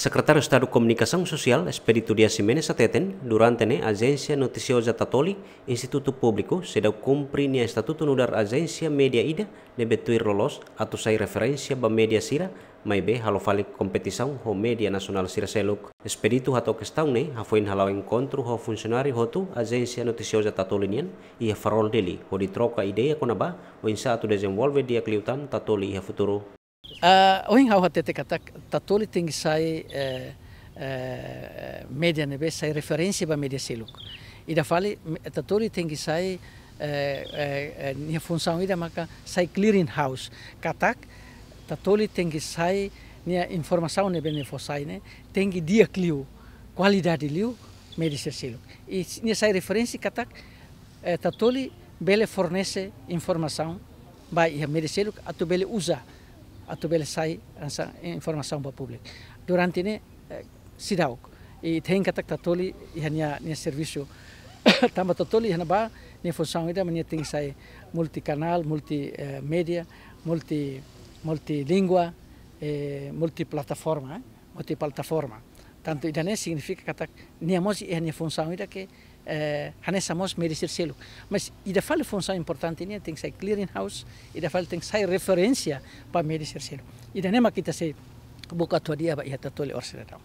Sekretaris de Komunikasi de Espiritu Social, Expedito Dias Jiménez ateten, durante ne Agência Noticiosa Tatoli, Instituto Público, sedau cumpri ne Estatuto Nudar Agência Media Ida, ne betuir lolos, atau sai referência ba media sira, mai be halo fali competição ho media nasional sira seluk. Espiritu atau questão ne, hafoin halau encontro ho funcionário hotu Agência Noticiosa Tatoli nian, ia farol dele, ho troka ideia konaba, o insato desenvolve dia cliutan Tatoli ia futuro. Uh, oin hau hatetekatak tatoli tengi sai uh, uh, media nebe sai referensi ba media seluk. Ida fali tatoli tengi sai nia função ida maka sai clearing house. Katak tatoli tengi sai nia informação nebe ne fosai ne tengi dia clio qualidade liu media seluk. E nia sai referensi katak tatoli bele fornece informação ba ia media seluk atu bele usa. atau sai ansa informação untuk publik. Durante ini eh, sidauk, e tem katak tatoli ihania hanya servisu tamba tatoli ihana ba ne função ida mania tem sai multi eh, multimédia, multi multi multi multi multiplataforma. Tanto ida ne significa katak amosi mosi ihania função ida ke Eh, han är samos med Circelo. Mas, i det fallet fanns importantnya ting clearing house, i det fallet ting saya referensia på med Circelo. I den här kita säger buka tua dia ba ihata tole Agensi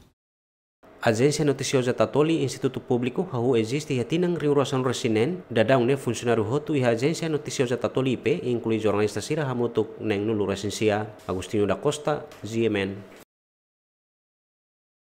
Agencia Noticiosa Tatoli Instituto Público hau ya tinang riu rasan resinen dadang ne fungsionaru hotu agensi Agencia Noticiosa Tatoli pe inclui jornalista sira hamutuk neng nulu resensia Agustino da Costa, GMN.